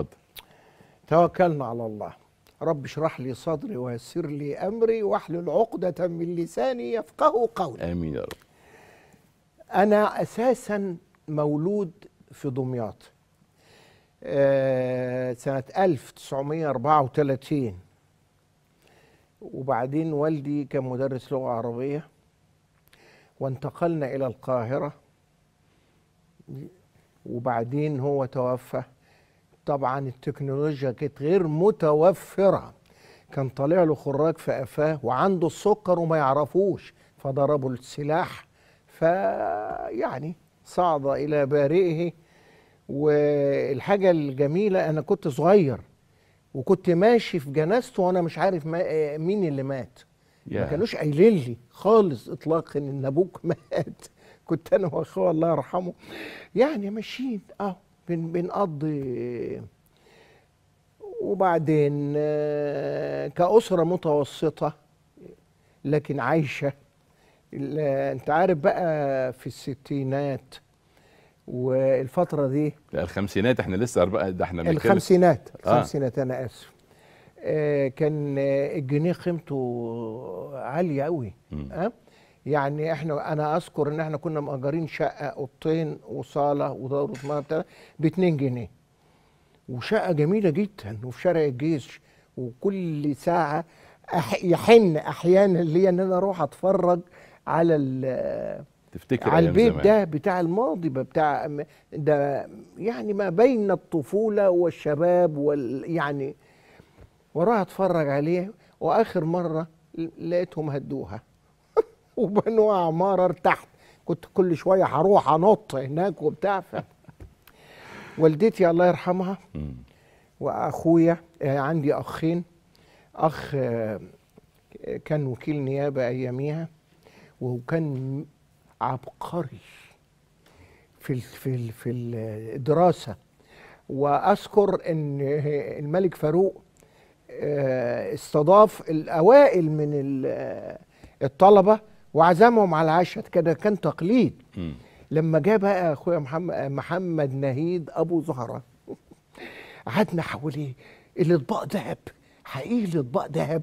اتفضل توكلنا على الله رب اشرح لي صدري ويسر لي امري واحلل عقدة من لساني يفقه قولي امين يا رب انا اساسا مولود في دمياط آه سنة 1934 وبعدين والدي كان مدرس لغة عربية وانتقلنا إلى القاهرة وبعدين هو توفى طبعا التكنولوجيا كانت غير متوفره كان طالع له خراج في قفاه وعنده السكر وما يعرفوش فضربوا السلاح فيعني صعد الى بارئه والحاجه الجميله انا كنت صغير وكنت ماشي في جنازته وانا مش عارف ما مين اللي مات yeah. ما كانوش قايلين لي خالص اطلاقا ان ابوك مات كنت انا واخوه الله يرحمه يعني ماشيين اهو بن بنقضي وبعدين آه، كأسرة متوسطة لكن عايشة انت عارف بقى في الستينات والفترة دي لا الخمسينات احنا لسه أربعة ده احنا الخمسينات الخمسينات آه. أنا آسف آه، كان آه، الجنيه قيمته عالية أوي م. يعني احنا انا اذكر ان احنا كنا مأجرين شقه اوضتين وصاله ودور وطماطم ب 2 جنيه وشقه جميله جدا وفي شارع الجيش وكل ساعه أح يحن احيانا ليا ان انا اروح اتفرج على ال تفتكر على البيت زمان. ده بتاع الماضي بتاع ده يعني ما بين الطفوله والشباب وال يعني واروح اتفرج عليه واخر مره لقيتهم هدوها وبنوع عماره ارتحت كنت كل شويه هروح انط هناك وبتاع ف... والدتي الله يرحمها واخويا آه، عندي اخين اخ آه، كان وكيل نيابه اياميها وكان عبقري في في في الدراسه واذكر ان آه، الملك فاروق استضاف الاوائل من الطلبه وعزمهم على عشاء كده كان تقليد لما جه بقى اخويا محمد محمد نهيد ابو زهره قعدنا حواليه الاطباق ذهب حقيقي الاطباق ذهب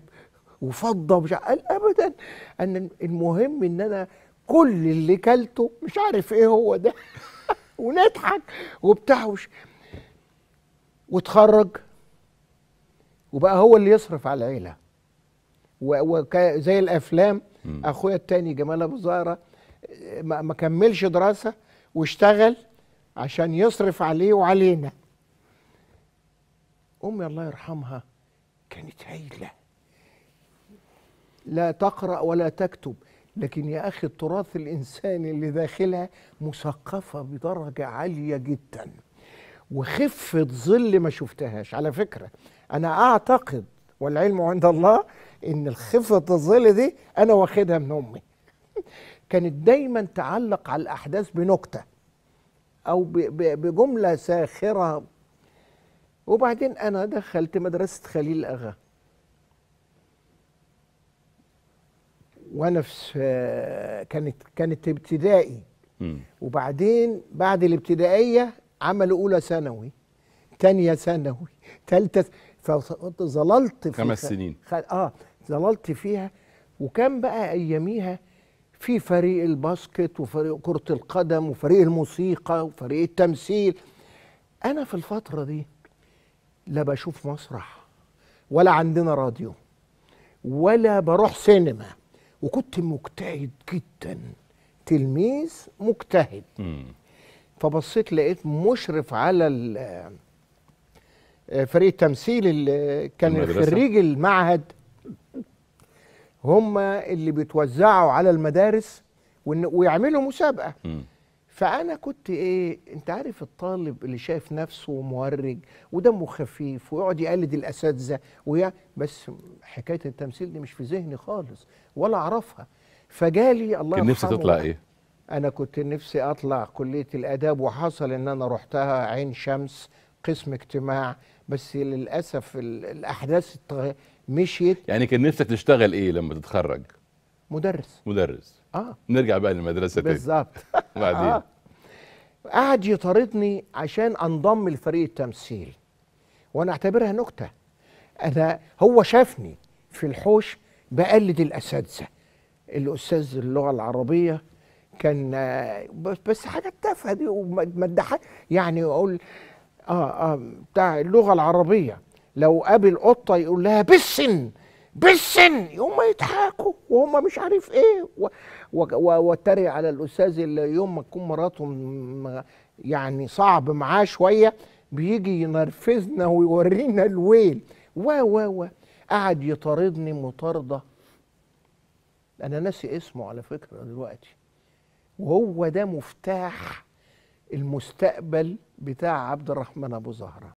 وفضه ومش قال ابدا ان المهم ان انا كل اللي كلته مش عارف ايه هو ده ونضحك وبتاع وش واتخرج وبقى هو اللي يصرف على العيله وزي الافلام اخويا التاني جمال ابو زهره ما كملش دراسه واشتغل عشان يصرف عليه وعلينا امي الله يرحمها كانت هايله لا تقرا ولا تكتب لكن يا اخي التراث الانساني اللي داخلها مثقفه بدرجه عاليه جدا وخفه ظل ما شفتهاش على فكره انا اعتقد والعلم عند الله ان الخفه الظل دي انا واخدها من امي كانت دايما تعلق على الاحداث بنكته او بجمله ساخره وبعدين انا دخلت مدرسه خليل اغا وانا في كانت كانت ابتدائي وبعدين بعد الابتدائيه عملوا اولى ثانوي ثانيه ثانوي ثالثه فظللت في خمس سنين خ... اه ظللت فيها وكان بقى اياميها في فريق الباسكت وفريق كرة القدم وفريق الموسيقى وفريق التمثيل أنا في الفترة دي لا بشوف مسرح ولا عندنا راديو ولا بروح سينما وكنت مجتهد جدا تلميذ مجتهد فبصيت لقيت مشرف على آه، فريق التمثيل اللي كان خريج المعهد هم اللي بيتوزعوا على المدارس ويعملوا مسابقه م. فانا كنت ايه انت عارف الطالب اللي شايف نفسه مهرج ودمه خفيف ويقعد يقلد الاساتذه ويا بس حكايه التمثيل دي مش في ذهني خالص ولا اعرفها فجالي الله كان نفسي تطلع ايه انا كنت نفسي اطلع كليه الاداب وحصل ان انا رحتها عين شمس قسم اجتماع بس للاسف الاحداث مشيت يعني كان نفسك تشتغل ايه لما تتخرج مدرس مدرس اه نرجع بقى للمدرسه تاني بالظبط بعدين آه. قعد يطاردني عشان انضم لفريق التمثيل وانا اعتبرها نكته انا هو شافني في الحوش بقلد الاساتذه الاستاذ اللغه العربيه كان بس حاجه تافهه دي وما يعني اقول اه اه بتاع اللغه العربيه لو قابل قطه يقول لها بالسن بالسن يوم يضحكوا وهم مش عارف ايه واتري على الاستاذ اللي يوم ما تكون مراته يعني صعب معاه شويه بيجي ينرفزنا ويورينا الويل و و و قعد يطاردني مطارده انا ناسي اسمه على فكره دلوقتي وهو ده مفتاح المستقبل بتاع عبد الرحمن ابو زهره